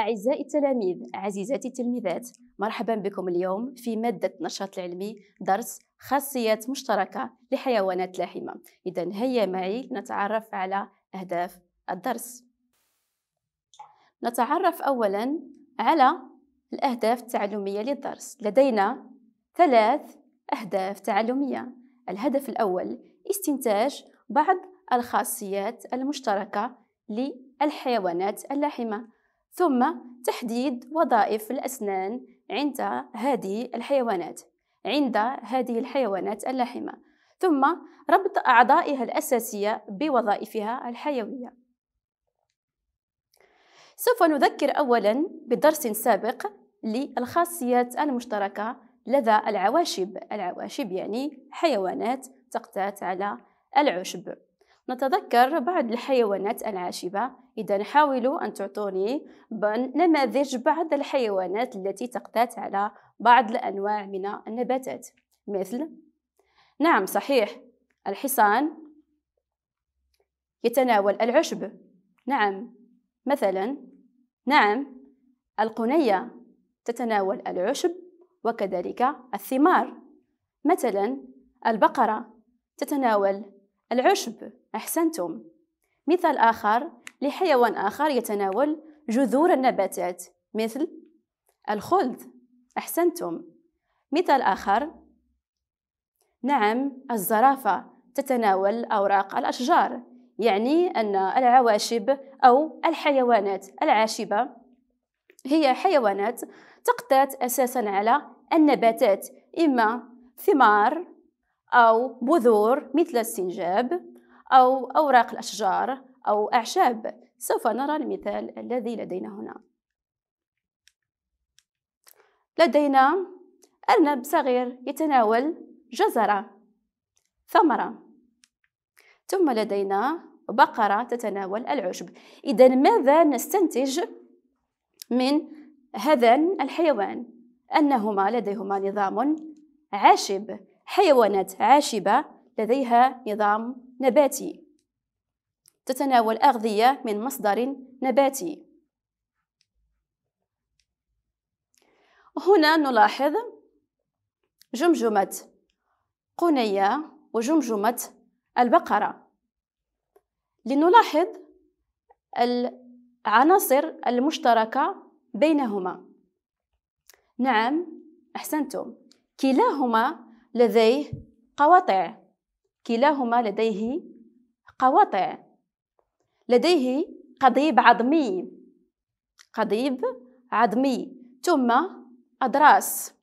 أعزائي التلاميذ عزيزاتي التلميذات مرحبا بكم اليوم في مادة نشاط العلمي درس خاصيات مشتركة لحيوانات لاحمة إذا هيا معي نتعرف على أهداف الدرس نتعرف أولا على الأهداف التعلمية للدرس لدينا ثلاث أهداف تعلمية الهدف الأول استنتاج بعض الخاصيات المشتركة للحيوانات اللاحمة ثم تحديد وظائف الأسنان عند هذه الحيوانات عند هذه الحيوانات اللحمة ثم ربط أعضائها الأساسية بوظائفها الحيوية سوف نذكر أولا بدرس سابق للخاصيات المشتركة لدى العواشب العواشب يعني حيوانات تقتات على العشب نتذكر بعض الحيوانات العاشبة إذا حاولوا أن تعطوني نماذج بعض الحيوانات التي تقتات على بعض الأنواع من النباتات مثل نعم صحيح الحصان يتناول العشب نعم مثلا نعم القنية تتناول العشب وكذلك الثمار مثلا البقرة تتناول العشب أحسنتم مثال آخر لحيوان آخر يتناول جذور النباتات مثل الخلد أحسنتم مثال آخر نعم الزرافة تتناول أوراق الأشجار يعني أن العواشب أو الحيوانات العاشبة هي حيوانات تقتات أساسا على النباتات إما ثمار أو بذور مثل السنجاب أو أوراق الأشجار أو أعشاب سوف نرى المثال الذي لدينا هنا لدينا أرنب صغير يتناول جزرة ثمرة ثم لدينا بقرة تتناول العشب إذا ماذا نستنتج من هذان الحيوان أنهما لديهما نظام عاشب حيوانات عاشبة لديها نظام نباتي تتناول أغذية من مصدر نباتي هنا نلاحظ جمجمة قنية وجمجمة البقرة لنلاحظ العناصر المشتركة بينهما نعم أحسنتم كلاهما لديه قواطع كلاهما لديه قواطع لديه قضيب عظمي قضيب عظمي ثم أضراس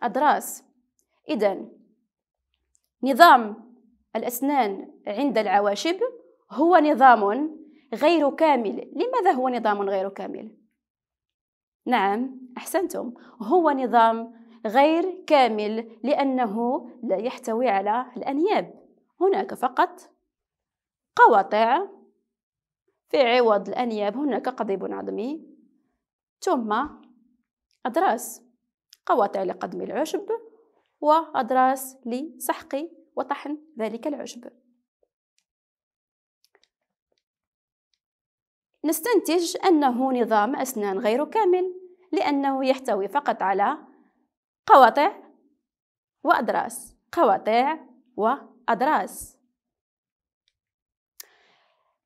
أضراس إذن نظام الأسنان عند العواشب هو نظام غير كامل لماذا هو نظام غير كامل؟ نعم أحسنتم هو نظام غير كامل لأنه لا يحتوي على الأنياب هناك فقط قواطع في عوض الأنياب هناك قضيب عظمي ثم أضراس قواطع لقدم العشب وأضراس لسحق وطحن ذلك العشب نستنتج أنه نظام أسنان غير كامل لأنه يحتوي فقط على قواطع وأدراس قواطع وأدراس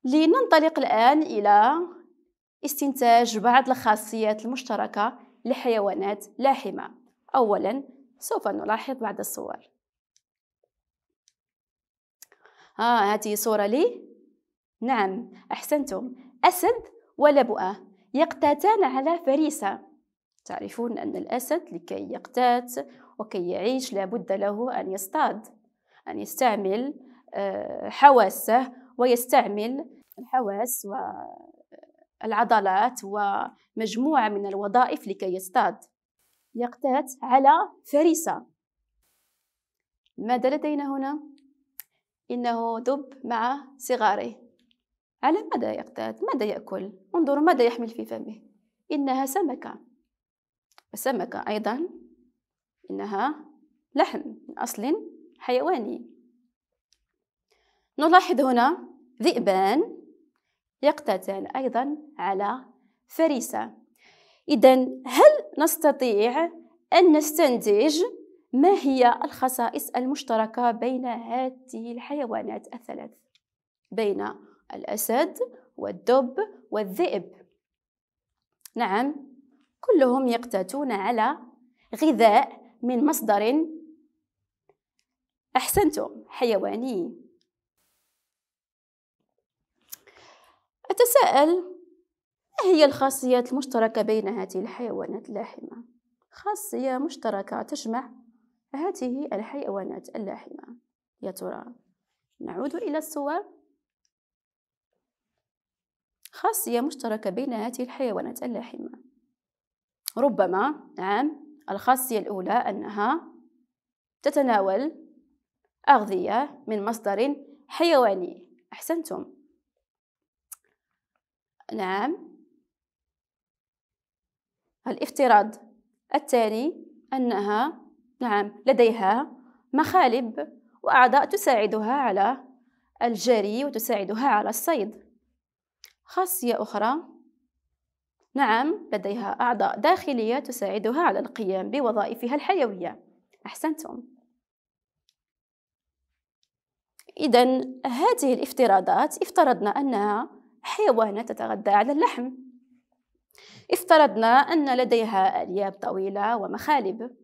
لننطلق الآن إلى استنتاج بعض الخاصيات المشتركة لحيوانات لاحمة أولا سوف نلاحظ بعض الصور آه هذه صورة لي نعم أحسنتم أسد ولبؤة يقتاتان على فريسة تعرفون أن الأسد لكي يقتات وكي يعيش لابد له أن يصطاد أن يستعمل آه، حواسه ويستعمل الحواس والعضلات آه، ومجموعة من الوظائف لكي يصطاد يقتات على فريسة ماذا لدينا هنا؟ إنه دب مع صغاره على ماذا يقتات؟ ماذا يأكل؟ انظروا ماذا يحمل في فمه إنها سمكة والسمكة أيضا إنها لحم من أصل حيواني نلاحظ هنا ذئبان يقتتل أيضا على فريسة إذا هل نستطيع أن نستنتج ما هي الخصائص المشتركة بين هذه الحيوانات الثلاث بين الأسد والدب والذئب نعم كلهم يقتاتون على غذاء من مصدر أحسنتم حيواني أتساءل ما هي الخاصيات المشتركة بين هذه الحيوانات اللاحمة؟ خاصية مشتركة تجمع هذه الحيوانات اللاحمة يا ترى نعود إلى الصور خاصية مشتركة بين هذه الحيوانات اللاحمة ربما نعم الخاصية الأولى أنها تتناول أغذية من مصدر حيواني أحسنتم نعم الافتراض الثاني أنها نعم لديها مخالب وأعضاء تساعدها على الجري وتساعدها على الصيد خاصية أخرى نعم لديها أعضاء داخلية تساعدها على القيام بوظائفها الحيوية أحسنتم إذا هذه الافتراضات افترضنا أنها حيوانات تتغذى على اللحم افترضنا أن لديها ألياب طويلة ومخالب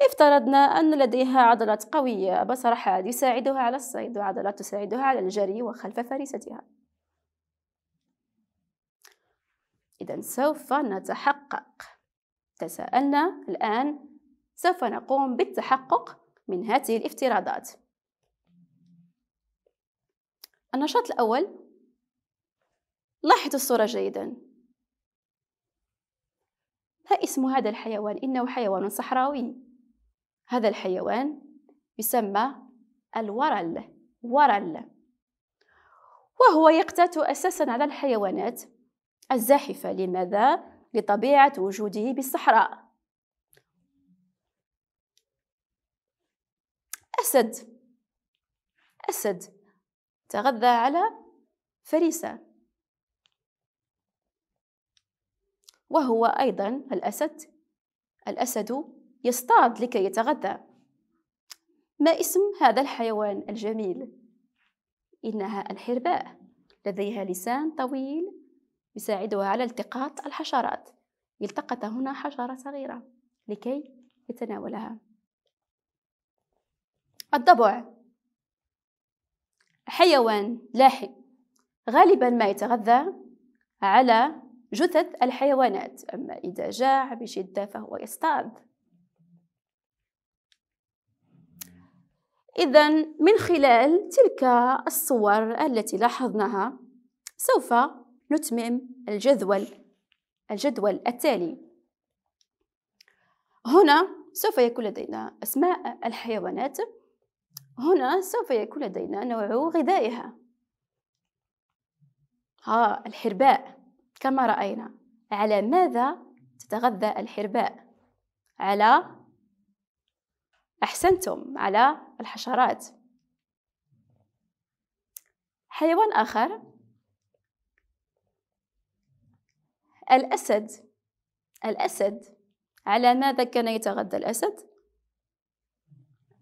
افترضنا أن لديها عضلات قوية بصر حاد يساعدها على الصيد وعضلات تساعدها على الجري وخلف فريستها إذا سوف نتحقق تساءلنا الآن سوف نقوم بالتحقق من هذه الافتراضات النشاط الأول لاحظوا الصورة جيدا ما اسم هذا الحيوان؟ إنه حيوان صحراوي هذا الحيوان يسمى الورل ورل وهو يقتات أساسا على الحيوانات الزاحفة لماذا؟ لطبيعة وجوده بالصحراء أسد أسد تغذى على فريسة وهو أيضا الأسد الأسد يصطاد لكي يتغذى ما اسم هذا الحيوان الجميل؟ إنها الحرباء لديها لسان طويل يساعدها على التقاط الحشرات التقط هنا حشرة صغيرة لكي يتناولها الضبع حيوان لاحق غالبا ما يتغذى على جثث الحيوانات أما إذا جاع بشدة فهو يصطاد إذا من خلال تلك الصور التي لاحظناها سوف نتمم الجدول الجدول التالي هنا سوف يكون لدينا أسماء الحيوانات هنا سوف يكون لدينا نوع غذائها ها الحرباء كما رأينا على ماذا تتغذى الحرباء على أحسنتم على الحشرات حيوان آخر الأسد الأسد على ماذا كان يتغذى الأسد؟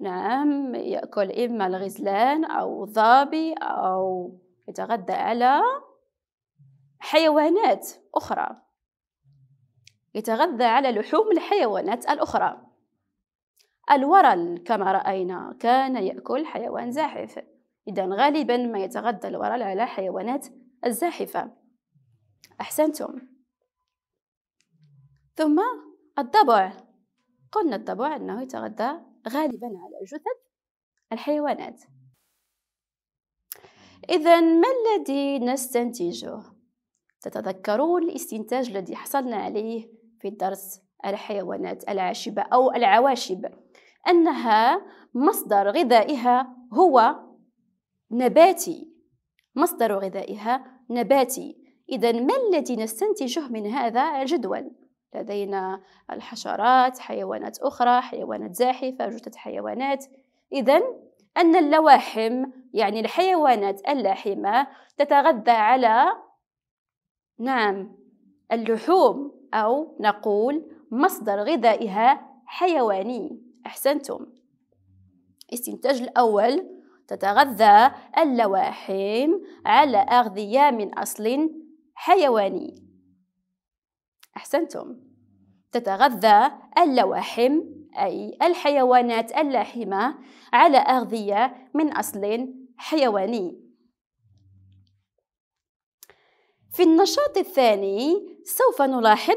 نعم يأكل إما الغزلان أو الضابي أو يتغذى على حيوانات أخرى يتغذى على لحوم الحيوانات الأخرى الورل كما رأينا كان يأكل حيوان زاحف إذا غالبا ما يتغذى الورل على حيوانات الزاحفة أحسنتم ثم الضبع قلنا الضبع أنه يتغذى غالبا على جثث الحيوانات إذا ما الذي نستنتجه؟ تتذكرون الاستنتاج الذي حصلنا عليه في درس الحيوانات العاشبة أو العواشب أنها مصدر غذائها هو نباتي مصدر غذائها نباتي إذا ما الذي نستنتجه من هذا الجدول؟ لدينا الحشرات حيوانات أخرى حيوانات زاحفة جثة حيوانات إذا أن اللواحم يعني الحيوانات اللاحمة تتغذى على نعم اللحوم أو نقول مصدر غذائها حيواني أحسنتم استنتاج الأول تتغذى اللواحم على أغذية من أصل حيواني أحسنتم تتغذى اللواحم أي الحيوانات اللاحمة على أغذية من أصل حيواني في النشاط الثاني سوف نلاحظ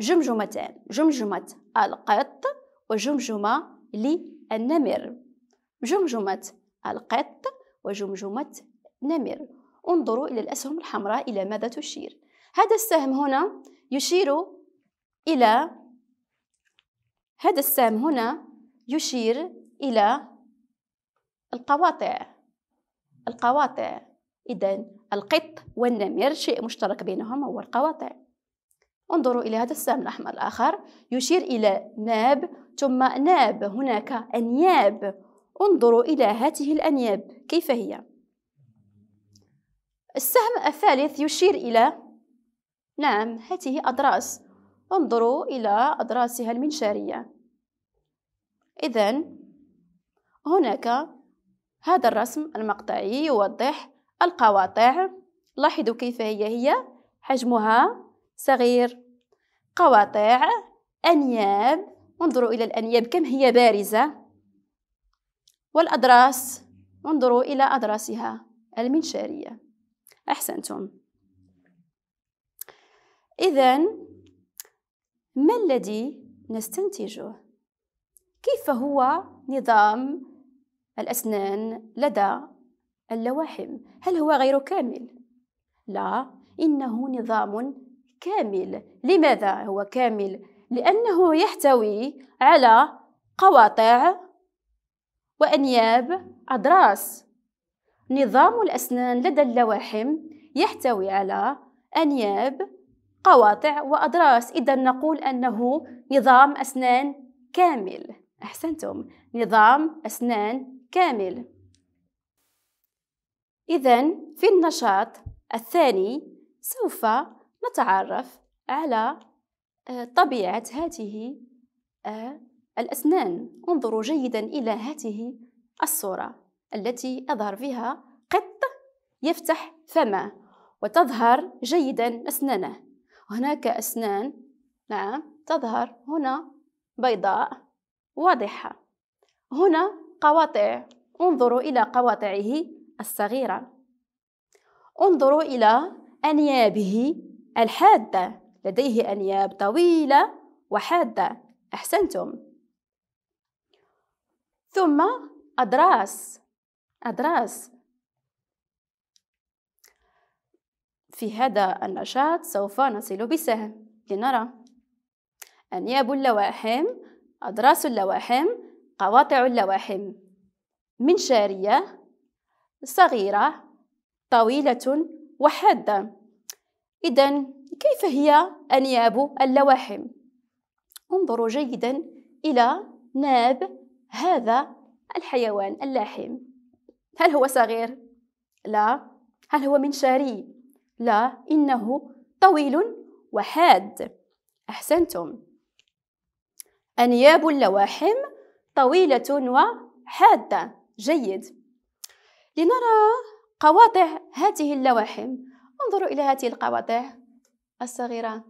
جمجمتان جمجمة القط وجمجمة للنمر جمجمة القط وجمجمة نمر انظروا إلى الأسهم الحمراء إلى ماذا تشير هذا السهم هنا يشير إلى هذا السهم هنا يشير إلى القواطع القواطع إذا القط والنمر شيء مشترك بينهم هو القواطع انظروا إلى هذا السهم الأحمر الآخر يشير إلى ناب ثم ناب هناك أنياب انظروا إلى هذه الأنياب كيف هي السهم الثالث يشير إلى نعم هذه أضراس انظروا إلى أضراسها المنشارية إذا هناك هذا الرسم المقطعي يوضح القواطع لاحظوا كيف هي هي حجمها صغير قواطع أنياب انظروا إلى الأنياب كم هي بارزة والأضراس انظروا إلى أضراسها المنشارية أحسنتم إذا ما الذي نستنتجه؟ كيف هو نظام الأسنان لدى اللواحم؟ هل هو غير كامل؟ لا، إنه نظام كامل، لماذا هو كامل؟ لأنه يحتوي على قواطع وأنياب أضراس. نظام الأسنان لدى اللواحم يحتوي على أنياب قواطع وأضراس إذا نقول أنه نظام أسنان كامل أحسنتم نظام أسنان كامل إذا في النشاط الثاني سوف نتعرف على آه، طبيعة هذه آه، الأسنان انظروا جيدا إلى هذه الصورة التي أظهر فيها قط يفتح فمه وتظهر جيدا أسنانه هناك أسنان نعم تظهر هنا بيضاء واضحة هنا قواطع انظروا إلى قواطعه الصغيرة انظروا إلى أنيابه الحادة لديه أنياب طويلة وحادة أحسنتم ثم أدراس أدراس في هذا النشاط سوف نصل بسهم لنرى أنياب اللواحم أضراس اللواحم قواطع اللواحم منشارية صغيرة طويلة وحادة إذا كيف هي أنياب اللواحم؟ انظروا جيدا إلى ناب هذا الحيوان اللاحم هل هو صغير؟ لا هل هو منشاري؟ لا إنه طويل وحاد أحسنتم أنياب اللواحم طويلة وحادة جيد لنرى قواطع هذه اللواحم انظروا إلى هذه القواطع الصغيرة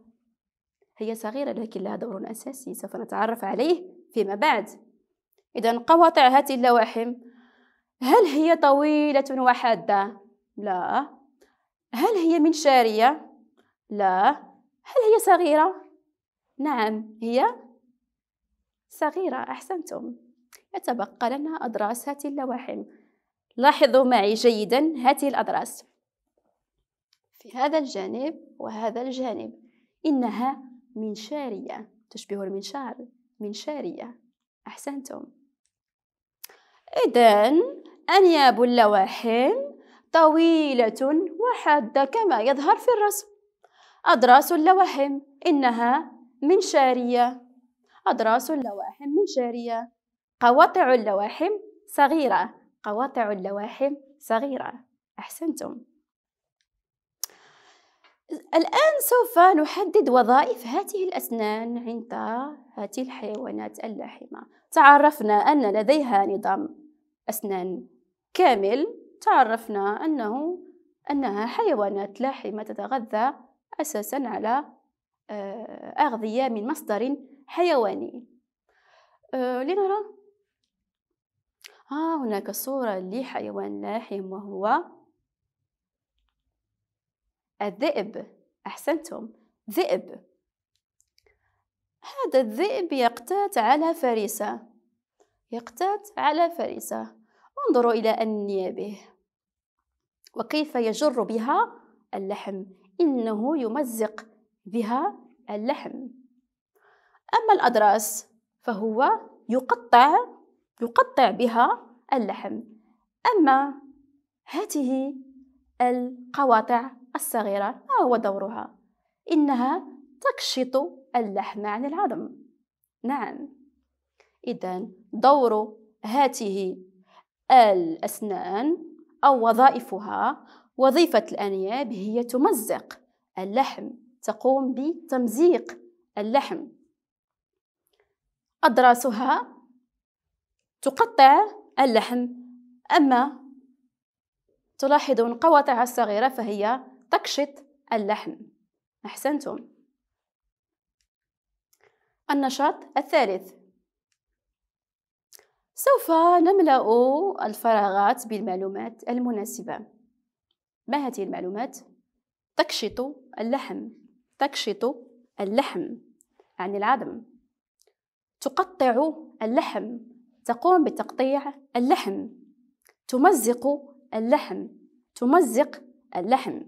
هي صغيرة لكن لها دور أساسي سوف نتعرف عليه فيما بعد إذا قواطع هذه اللواحم هل هي طويلة وحادة؟ لا هل هي منشارية؟ لا هل هي صغيرة؟ نعم هي صغيرة أحسنتم يتبقى لنا أضراس هاته اللواحم لاحظوا معي جيدا هاته الأضراس في هذا الجانب وهذا الجانب إنها منشارية تشبه المنشار منشارية أحسنتم إذا أنياب اللواحم طويلة وحادة كما يظهر في الرسم أضراس اللواحم إنها منشارية أضراس اللواحم منشارية قواطع اللواحم صغيرة قواطع اللواحم صغيرة أحسنتم الآن سوف نحدد وظائف هذه الأسنان عند هذه الحيوانات اللحمة تعرفنا أن لديها نظام أسنان كامل تعرفنا أنه أنها حيوانات لاحمة تتغذى أساسا على آه، أغذية من مصدر حيواني آه، لنرى آه هناك صورة لحيوان لاحم وهو الذئب أحسنتم ذئب هذا الذئب يقتات على فريسة يقتات على فريسة وانظروا إلى أنيابه وكيف يجر بها اللحم إنه يمزق بها اللحم أما الأضراس فهو يقطع يقطع بها اللحم أما هذه القواطع الصغيرة ما هو دورها؟ إنها تكشط اللحم عن العظم نعم إذا دور هذه الأسنان أو وظائفها وظيفة الأنياب هي تمزق اللحم تقوم بتمزيق اللحم أضراسها تقطع اللحم أما تلاحظون قواطعها الصغيرة فهي تكشط اللحم أحسنتم النشاط الثالث سوف نملأ الفراغات بالمعلومات المناسبة ما هذه المعلومات؟ تكشط اللحم تكشط اللحم عن العظم تقطع اللحم تقوم بتقطيع اللحم تمزق اللحم تمزق اللحم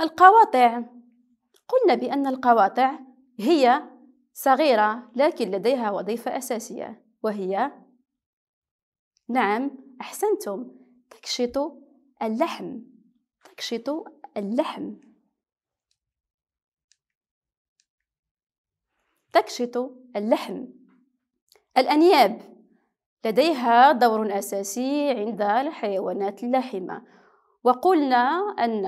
القواطع قلنا بأن القواطع هي صغيرة لكن لديها وظيفة أساسية وهي نعم أحسنتم تكشط اللحم تكشط اللحم تكشط اللحم الأنياب لديها دور أساسي عند الحيوانات اللحمة وقلنا أن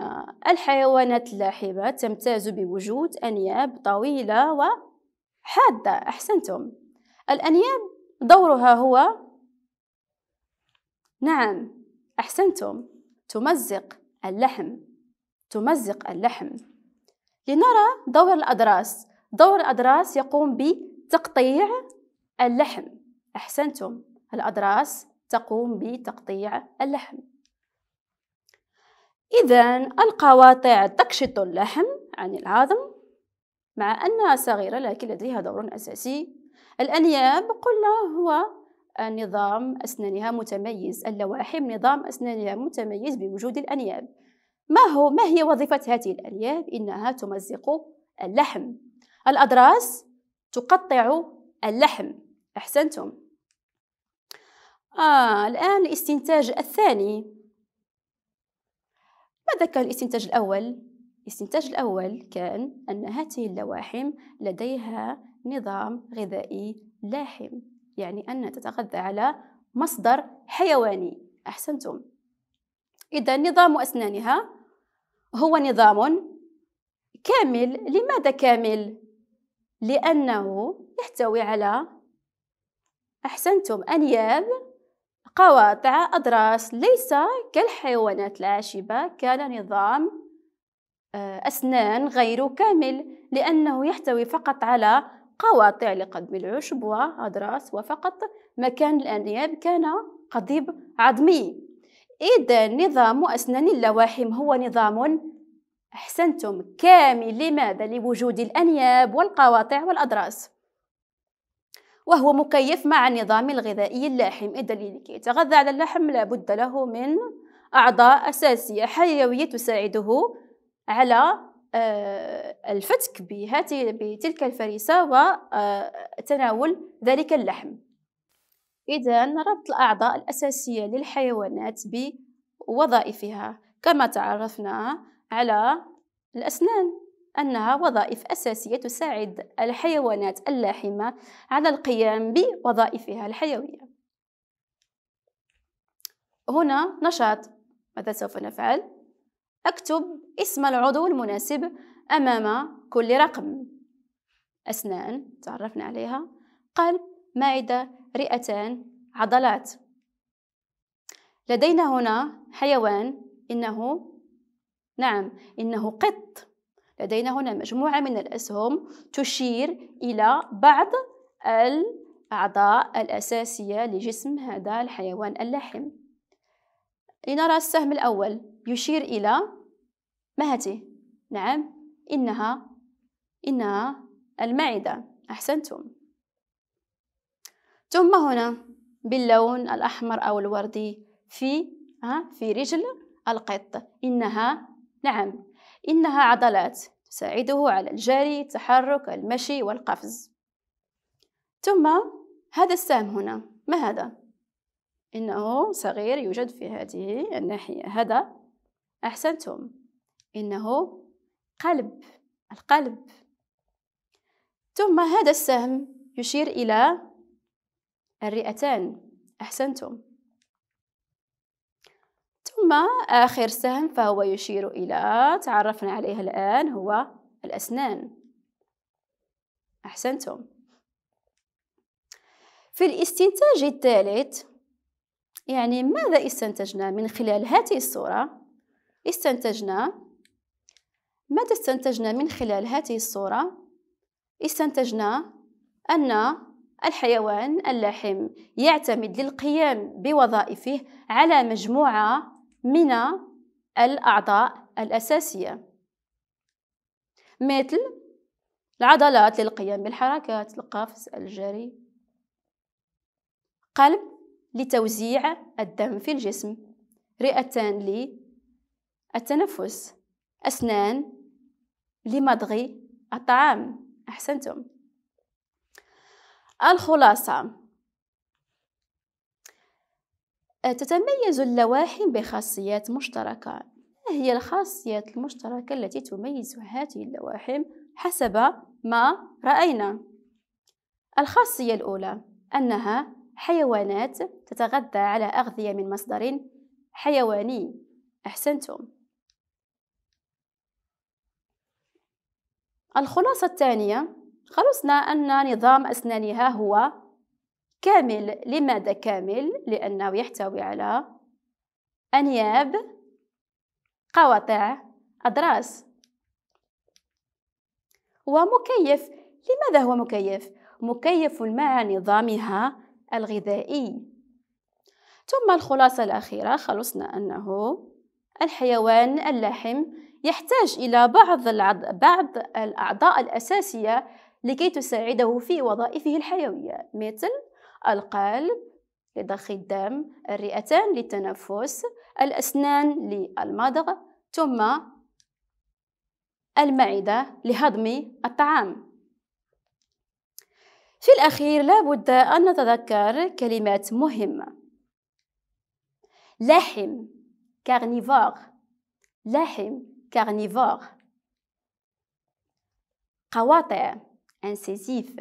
الحيوانات اللحمة تمتاز بوجود أنياب طويلة و حادة أحسنتم الأنياب دورها هو نعم أحسنتم تمزق اللحم تمزق اللحم لنرى دور الأضراس دور الأضراس يقوم بتقطيع اللحم أحسنتم الأضراس تقوم بتقطيع اللحم إذا القواطع تكشط اللحم عن العظم مع أنها صغيرة لكن لديها دور أساسي الأنياب قلنا هو نظام أسنانها متميز اللواحم نظام أسنانها متميز بوجود الأنياب ما هو ما هي وظيفة هذه الأنياب؟ إنها تمزق اللحم الأضراس تقطع اللحم أحسنتم آه الآن الاستنتاج الثاني ماذا كان الاستنتاج الأول؟ الاستنتاج الأول كان أن هذه اللواحم لديها نظام غذائي لاحم يعني أن تتغذى على مصدر حيواني أحسنتم إذا نظام أسنانها هو نظام كامل لماذا كامل؟ لأنه يحتوي على أحسنتم أنياب قواطع أضراس ليس كالحيوانات العاشبة كان نظام آه، أسنان غير كامل لأنه يحتوي فقط على قواطع لقدم العشب وأضراس وفقط مكان الأنياب كان قضيب عظمي إذا نظام أسنان اللواحم هو نظام أحسنتم كامل لماذا؟ لوجود الأنياب والقواطع والأضراس وهو مكيف مع النظام الغذائي اللاحم إذا لكي يتغذى على اللحم لابد له من أعضاء أساسية حيوية تساعده على آه، الفتك بتلك الفريسة وتناول آه، ذلك اللحم إذا ربط الأعضاء الأساسية للحيوانات بوظائفها كما تعرفنا على الأسنان أنها وظائف أساسية تساعد الحيوانات اللاحمة على القيام بوظائفها الحيوية هنا نشاط ماذا سوف نفعل؟ اكتب اسم العضو المناسب أمام كل رقم أسنان تعرفنا عليها قلب معدة رئتان عضلات لدينا هنا حيوان إنه نعم إنه قط لدينا هنا مجموعة من الأسهم تشير إلى بعض الأعضاء الأساسية لجسم هذا الحيوان اللحم لنرى السهم الأول يشير إلى مهته نعم إنها إنها المعدة أحسنتم ثم هنا باللون الأحمر أو الوردي في في رجل القط إنها نعم إنها عضلات تساعده على الجري التحرك المشي والقفز ثم هذا السهم هنا ما هذا إنه صغير يوجد في هذه الناحية هذا أحسنتم إنه قلب القلب ثم هذا السهم يشير إلى الرئتان أحسنتم ثم آخر سهم فهو يشير إلى تعرفنا عليها الآن هو الأسنان أحسنتم في الاستنتاج الثالث يعني ماذا استنتجنا من خلال هذه الصورة استنتجنا ماذا استنتجنا من خلال هذه الصورة؟ استنتجنا أن الحيوان اللحم يعتمد للقيام بوظائفه على مجموعة من الأعضاء الأساسية مثل العضلات للقيام بالحركات القفز الجري قلب لتوزيع الدم في الجسم رئتان التنفس أسنان لمضغ الطعام أحسنتم الخلاصة أه، تتميز اللواحم بخاصيات مشتركة ما هي الخاصيات المشتركة التي تميز هذه اللواحم حسب ما رأينا الخاصية الأولى أنها حيوانات تتغذى على أغذية من مصدر حيواني أحسنتم الخلاصة الثانية خلصنا أن نظام أسنانها هو كامل لماذا كامل؟ لأنه يحتوي على أنياب قواطع أضراس ومكيف لماذا هو مكيف؟ مكيف مع نظامها الغذائي ثم الخلاصة الأخيرة خلصنا أنه الحيوان اللحم يحتاج إلى بعض بعض الأعضاء الأساسية لكي تساعده في وظائفه الحيوية مثل القلب لضخ الدم الرئتان للتنفس الأسنان للمضغ ثم المعدة لهضم الطعام في الأخير لابد أن نتذكر كلمات مهمة لحم كارنيفور لحم Carnivore. kawate incisive.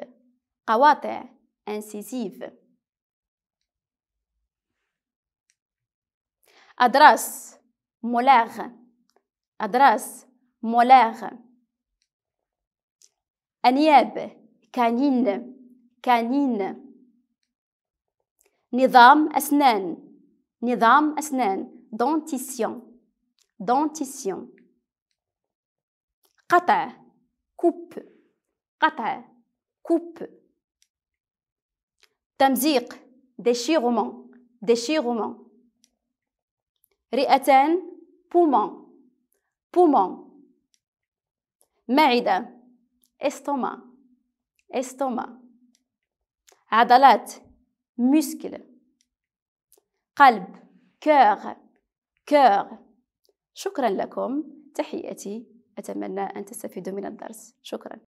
kawate incisive. Adras, molaire. Adras, molaire. anib, canine. Canine. Nidam. asnen Nidam. asnen. dentition dentition قطع كوب قطع كوب تمزيق ديشيغومون ديشيغومون رئتان بومون بومون معدة استوما استوما عضلات مسكل قلب كور كور شكرا لكم تحياتي أتمنى أن تستفيدوا من الدرس شكرا